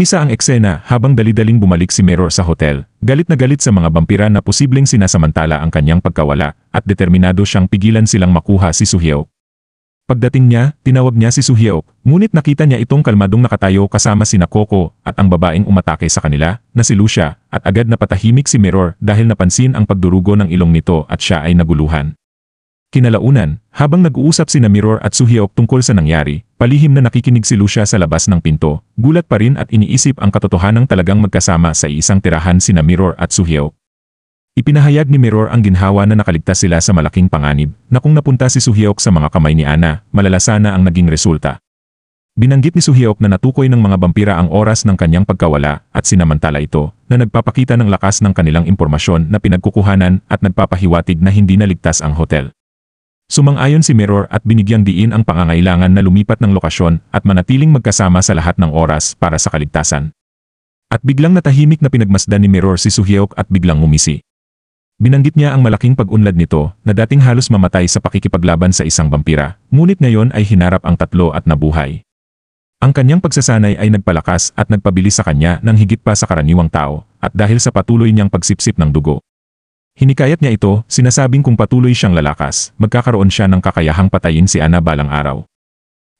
Umpisa ang eksena habang dalidaling bumalik si Mirror sa hotel, galit na galit sa mga bampira na posibleng sinasamantala ang kanyang pagkawala at determinado siyang pigilan silang makuha si Suhyeo. Pagdating niya, tinawag niya si Suhyeo, ngunit nakita niya itong kalmadong nakatayo kasama si Nakoko at ang babaeng umatake sa kanila na si Lucia at agad na patahimik si Mirror dahil napansin ang pagdurugo ng ilong nito at siya ay naguluhan. Kinalaunan, habang nag-uusap si Mirror at Suhyeo tungkol sa nangyari, Palihim na nakikinig si Lucia sa labas ng pinto, gulat pa rin at iniisip ang katotohanang talagang magkasama sa isang tirahan sina Mirror at Suhyeok. Ipinahayag ni Mirror ang ginhawa na nakaligtas sila sa malaking panganib, na kung napunta si Suhyok sa mga kamay ni Ana, malalasana ang naging resulta. Binanggit ni Suhyok na natukoy ng mga vampira ang oras ng kanyang pagkawala at sinamantala ito, na nagpapakita ng lakas ng kanilang impormasyon na pinagkukuhanan at nagpapahiwatig na hindi naligtas ang hotel. Sumang-ayon si Mirror at binigyang diin ang pangangailangan na lumipat ng lokasyon at manatiling magkasama sa lahat ng oras para sa kaligtasan. At biglang natahimik na pinagmasdan ni Mirror si Suhyok at biglang umisi. Binanggit niya ang malaking pag-unlad nito na dating halos mamatay sa pakikipaglaban sa isang vampira, ngunit ngayon ay hinarap ang tatlo at nabuhay. Ang kanyang pagsasanay ay nagpalakas at nagpabilis sa kanya ng higit pa sa karaniwang tao, at dahil sa patuloy niyang pagsipsip ng dugo, Hinikayat niya ito, sinasabing kung patuloy siyang lalakas, magkakaroon siya ng kakayahang patayin si Ana balang araw.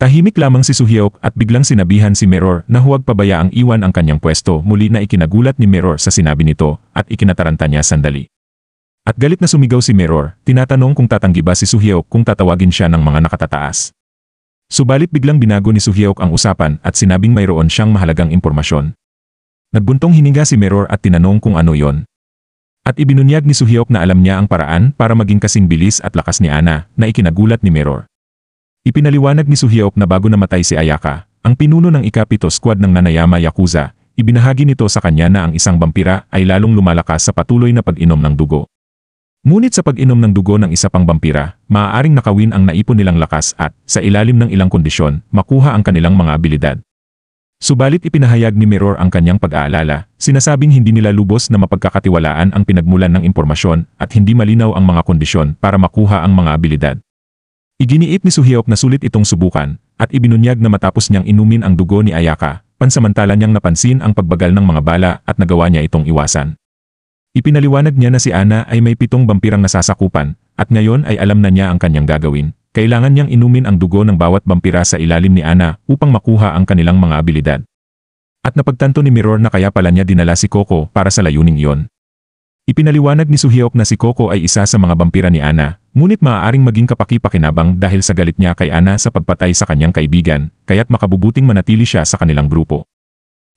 Tahimik lamang si Suhyok at biglang sinabihan si Meror na huwag pabayaang iwan ang kanyang pwesto muli na ikinagulat ni Meror sa sinabi nito at ikinataranta niya sandali. At galit na sumigaw si Meror, tinatanong kung tatanggi ba si Suhyok kung tatawagin siya ng mga nakatataas. Subalit biglang binago ni Suhyok ang usapan at sinabing mayroon siyang mahalagang impormasyon. Nagbuntong hininga si Meror at tinanong kung ano yon. At ibinunyag ni Suhyok na alam niya ang paraan para maging kasing bilis at lakas ni Ana, na ikinagulat ni Mirror. Ipinaliwanag ni Suhyok na bago namatay si Ayaka, ang pinuno ng ikapito squad ng Nanayama Yakuza, ibinahagi nito sa kanya na ang isang vampira ay lalong lumalakas sa patuloy na pag-inom ng dugo. Ngunit sa pag-inom ng dugo ng isa pang vampira, maaaring nakawin ang naipon nilang lakas at, sa ilalim ng ilang kondisyon, makuha ang kanilang mga abilidad. Subalit ipinahayag ni Mirror ang kanyang pag-aalala, sinasabing hindi nila lubos na mapagkakatiwalaan ang pinagmulan ng impormasyon at hindi malinaw ang mga kondisyon para makuha ang mga abilidad. Iginiit ni Suhiop na sulit itong subukan, at ibinunyag na matapos niyang inumin ang dugo ni Ayaka, pansamantala niyang napansin ang pagbagal ng mga bala at nagawa niya itong iwasan. Ipinaliwanag niya na si Ana ay may pitong bampirang nasasakupan, at ngayon ay alam na niya ang kanyang gagawin kailangan niyang inumin ang dugo ng bawat vampira sa ilalim ni Ana upang makuha ang kanilang mga abilidad. At napagtanto ni Mirror na kaya pala niya dinala si Coco para sa layuning iyon. Ipinaliwanag ni Suhiok na si Coco ay isa sa mga vampira ni Ana, ngunit maaaring maging kapakipakinabang dahil sa galit niya kay Ana sa pagpatay sa kanyang kaibigan, kaya't makabubuting manatili siya sa kanilang grupo.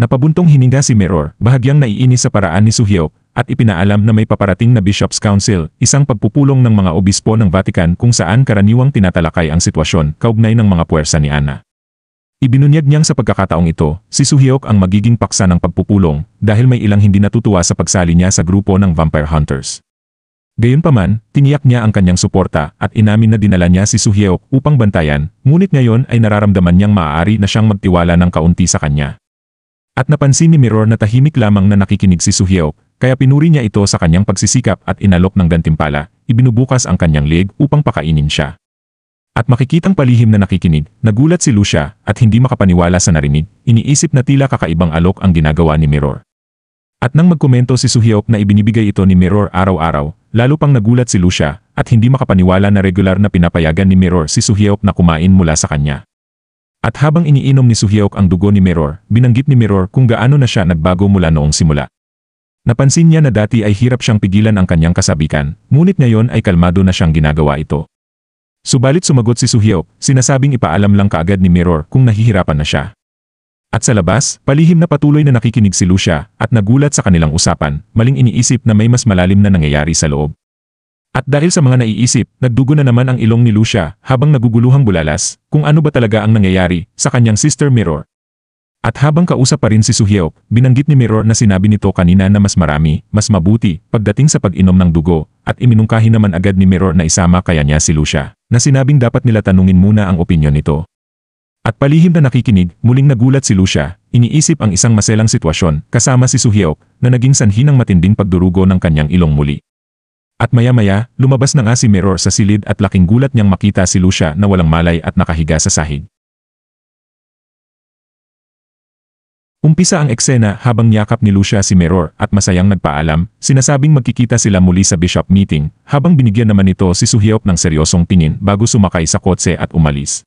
Napabuntong hininga si Meror, bahagyang naiinis sa paraan ni Suhiok, at ipinaalam na may paparating na Bishop's Council, isang pagpupulong ng mga obispo ng Vatican kung saan karaniwang tinatalakay ang sitwasyon kaugnay ng mga puwersa ni Ana. Ibinunyag niyang sa pagkakataong ito, si Suhyok ang magiging paksa ng pagpupulong dahil may ilang hindi natutuwa sa pagsali niya sa grupo ng Vampire Hunters. Gayunpaman, tiniyak niya ang kanyang suporta at inamin na dinala niya si Suhyok upang bantayan, ngunit ngayon ay nararamdaman niyang maaari na siyang magtiwala ng kaunti sa kanya. At napansin ni Mirror na tahimik lamang na nakikinig si Suhyok, kaya pinuri niya ito sa kanyang pagsisikap at inalok ng gantimpala, ibinubukas ang kanyang leg upang pakainin siya. At makikitang palihim na nakikinig, nagulat si Lucia at hindi makapaniwala sa narinig, iniisip na tila kakaibang alok ang ginagawa ni Mirror. At nang magkomento si Suhyok na ibinibigay ito ni Mirror araw-araw, lalo pang nagulat si Lucia at hindi makapaniwala na regular na pinapayagan ni Mirror si Suhyok na kumain mula sa kanya. At habang iniinom ni Suhyok ang dugo ni Mirror, binanggit ni Mirror kung gaano na siya nagbago mula noong simula. Napansin niya na dati ay hirap siyang pigilan ang kanyang kasabikan, ngunit ngayon ay kalmado na siyang ginagawa ito. Subalit sumagot si Suhyok, sinasabing ipaalam lang kaagad ni Mirror kung nahihirapan na siya. At sa labas, palihim na patuloy na nakikinig si Lucia, at nagulat sa kanilang usapan, maling iniisip na may mas malalim na nangyayari sa loob. At dahil sa mga naiisip, nagdugo na naman ang ilong ni Lucia, habang naguguluhang bulalas, kung ano ba talaga ang nangyayari, sa kanyang sister Mirror. At habang kausap pa rin si Suhyeo, binanggit ni Mirror na sinabi nito kanina na mas marami, mas mabuti, pagdating sa pag-inom ng dugo, at iminungkahi naman agad ni Mirror na isama kaya niya si Lucia, na sinabing dapat nila tanungin muna ang opinyon nito. At palihim na nakikinig, muling nagulat si Lucia, iniisip ang isang maselang sitwasyon, kasama si Suhyeo, na naging sanhi ng matinding pagdurugo ng kanyang ilong muli. At maya-maya, lumabas na nga si Mirror sa silid at laking gulat niyang makita si Lucia na walang malay at nakahiga sa sahig. Umpisa ang eksena habang yakap ni Lucia si Meror at masayang nagpaalam, sinasabing magkikita sila muli sa bishop meeting, habang binigyan naman ito si Suhyop ng seryosong tingin bago sumakay sa kotse at umalis.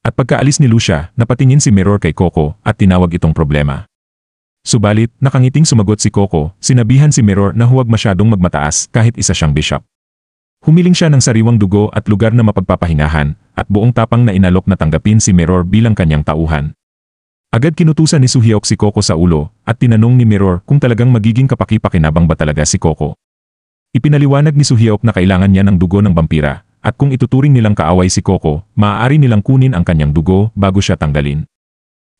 At pagkaalis ni Lucia, napatingin si Meror kay Coco at tinawag itong problema. Subalit, nakangiting sumagot si Coco, sinabihan si Meror na huwag masyadong magmataas kahit isa siyang bishop. Humiling siya ng sariwang dugo at lugar na mapagpapahingahan, at buong tapang na inalok na tanggapin si Meror bilang kanyang tauhan. Agad kinutusan ni Suhyok si Coco sa ulo, at tinanong ni Mirror kung talagang magiging kapakipakinabang ba talaga si Coco. Ipinaliwanag ni Suhyok na kailangan niya ng dugo ng vampira, at kung ituturing nilang kaaway si Coco, maaari nilang kunin ang kanyang dugo bago siya tanggalin.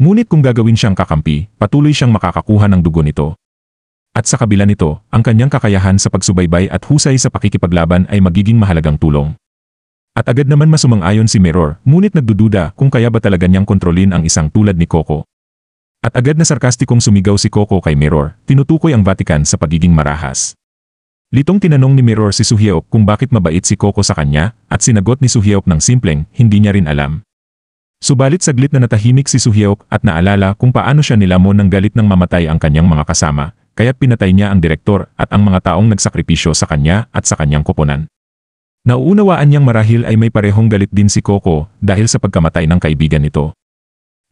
Ngunit kung gagawin siyang kakampi, patuloy siyang makakakuha ng dugo nito. At sa kabila nito, ang kanyang kakayahan sa pagsubaybay at husay sa pakikipaglaban ay magiging mahalagang tulong. At agad naman masumang-ayon si Mirror, ngunit nagdududa kung kaya ba talaga niyang kontrolin ang isang tulad ni Coco. At agad na sarkastikong sumigaw si Coco kay Mirror, tinutukoy ang Vatican sa pagiging marahas. Litong tinanong ni Mirror si Suhyeok kung bakit mabait si Coco sa kanya, at sinagot ni Suhyeok ng simpleng, hindi niya rin alam. Subalit saglit na natahimik si Suhyeok at naalala kung paano siya nilamon ng galit ng mamatay ang kanyang mga kasama, kaya pinatay niya ang direktor at ang mga taong nagsakripisyo sa kanya at sa kanyang koponan. Nauunawaan niyang marahil ay may parehong galit din si Coco dahil sa pagkamatay ng kaibigan nito.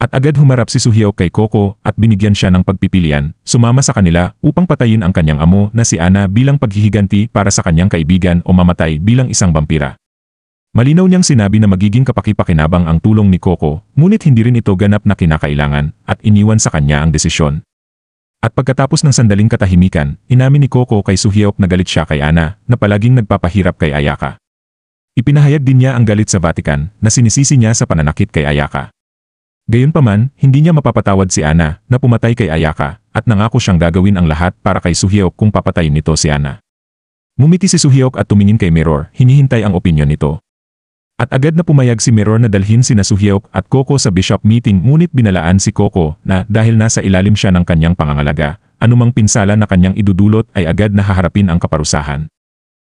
At agad humarap si Suhyo kay Coco at binigyan siya ng pagpipilian, sumama sa kanila upang patayin ang kanyang amo na si Ana bilang paghihiganti para sa kanyang kaibigan o mamatay bilang isang vampira. Malinaw niyang sinabi na magiging kapakipakinabang ang tulong ni Coco, ngunit hindi rin ito ganap na kinakailangan at iniwan sa kanya ang desisyon. At pagkatapos ng sandaling katahimikan, inamin ni Coco kay Suhyok na galit siya kay Ana, na palaging nagpapahirap kay Ayaka. Ipinahayag din niya ang galit sa Vatican na sinisisi niya sa pananakit kay Ayaka. Gayunpaman, hindi niya mapapatawad si Ana na pumatay kay Ayaka at nangako siyang gagawin ang lahat para kay Suhyok kung papatayin nito si Ana. Mumiti si Suhyok at tumingin kay Mirror, hinihintay ang opinyon nito. At agad na pumayag si Mirror na dalhin si Nasuhyok at Coco sa bishop meeting ngunit binalaan si Coco na dahil nasa ilalim siya ng kanyang pangangalaga, anumang pinsala na kanyang idudulot ay agad na haharapin ang kaparusahan.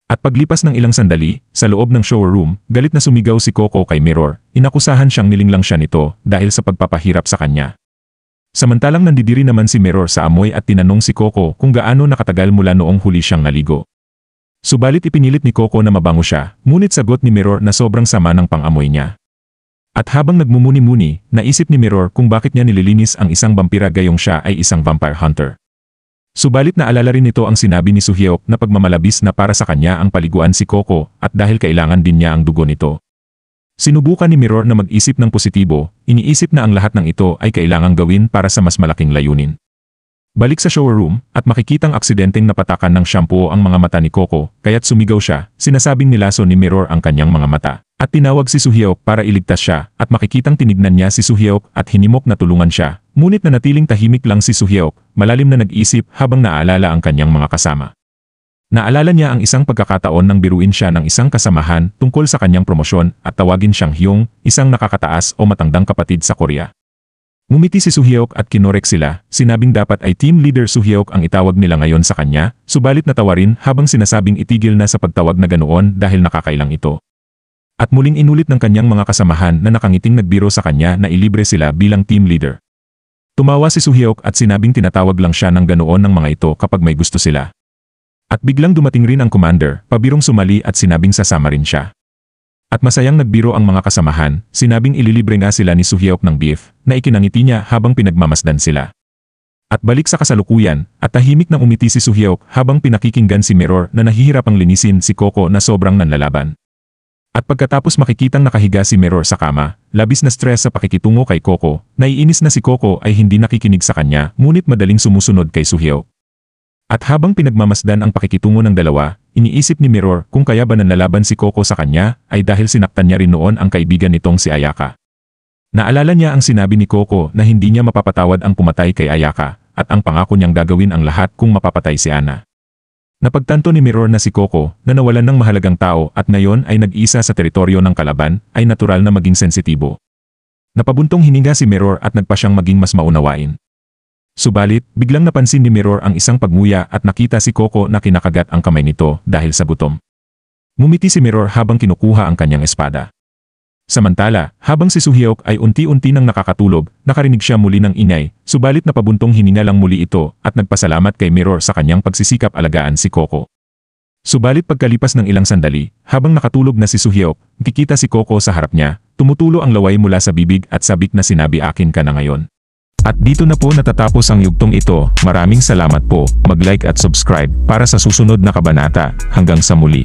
At paglipas ng ilang sandali, sa loob ng showroom, galit na sumigaw si Coco kay Mirror, inakusahan siyang nilinglang siya nito dahil sa pagpapahirap sa kanya. Samantalang nandidiri naman si Mirror sa amoy at tinanong si Coco kung gaano nakatagal mula noong huli siyang naligo. Subalit ipinilit ni Coco na mabango siya, ngunit sagot ni Mirror na sobrang sama ng pang-amoy niya. At habang nagmumuni-muni, naisip ni Mirror kung bakit niya nililinis ang isang vampira gayong siya ay isang vampire hunter. Subalit naalala rin nito ang sinabi ni Suhyok na pagmamalabis na para sa kanya ang paliguan si Coco at dahil kailangan din niya ang dugo nito. Sinubukan ni Mirror na mag-isip ng positibo, iniisip na ang lahat ng ito ay kailangang gawin para sa mas malaking layunin. Balik sa showroom at makikitang aksidenteng napatakan ng shampoo ang mga mata ni Coco kaya't sumigaw siya, sinasabing nilaso ni Mirror ang kanyang mga mata. At tinawag si Suhyok para iligtas siya at makikitang tinignan niya si Suhyok at hinimok na tulungan siya Ngunit natiling tahimik lang si Suhyeo, malalim na nag-isip habang naalala ang kanyang mga kasama. Naalala niya ang isang pagkakataon nang biruin siya ng isang kasamahan tungkol sa kanyang promosyon at tawagin siyang Hyung, isang nakakataas o matandang kapatid sa Korea. Ngumiti si Suhyok at kinorek sila, sinabing dapat ay team leader Suhyok ang itawag nila ngayon sa kanya, subalit natawarin habang sinasabing itigil na sa pagtawag na ganoon dahil nakakailang ito. At muling inulit ng kanyang mga kasamahan na nakangiting nagbiro sa kanya na ilibre sila bilang team leader. Tumawa si Suhyok at sinabing tinatawag lang siya ng ganoon ng mga ito kapag may gusto sila. At biglang dumating rin ang commander, pabirong sumali at sinabing sasama rin siya. At masayang nagbiro ang mga kasamahan, sinabing ililibre nga sila ni Suhyok ng beef, na ikinangiti niya habang pinagmamasdan sila. At balik sa kasalukuyan, at tahimik nang umiti si Suhyok habang pinakikinggan si Mirror na nahihirapang linisin si Coco na sobrang nanlalaban. At pagkatapos makikitang nakahiga si Mirror sa kama, labis na stress sa pakikitungo kay Coco, naiinis na si Coco ay hindi nakikinig sa kanya, ngunit madaling sumusunod kay Suhyo. At habang pinagmamasdan ang pakikitungo ng dalawa, iniisip ni Mirror kung kaya ba nanlaban si Coco sa kanya ay dahil sinaktan niya rin noon ang kaibigan nitong si Ayaka. Naalala niya ang sinabi ni Coco na hindi niya mapapatawad ang pumatay kay Ayaka at ang pangako niyang gagawin ang lahat kung mapapatay si Ana. Napagtanto ni Mirror na si Coco na nawalan ng mahalagang tao at ngayon ay nag-isa sa teritoryo ng kalaban ay natural na maging sensitibo. Napabuntong hininga si Mirror at nagpa siyang maging mas maunawain. Subalit, biglang napansin ni Mirror ang isang pagmuya at nakita si Coco na kinakagat ang kamay nito dahil sa gutom. Mumiti si Mirror habang kinukuha ang kanyang espada. Samantala, habang si Suhyok ay unti-unti nang nakakatulog, nakarinig siya muli ng inay, subalit napabuntong lang muli ito at nagpasalamat kay Mirror sa kanyang pagsisikap alagaan si Coco. Subalit pagkalipas ng ilang sandali, habang nakatulog na si Suhyok, kikita si Coco sa harap niya, tumutulo ang laway mula sa bibig at sabik na sinabi akin ka na ngayon. At dito na po natatapos ang yugtong ito, maraming salamat po, mag-like at subscribe para sa susunod na kabanata, hanggang sa muli.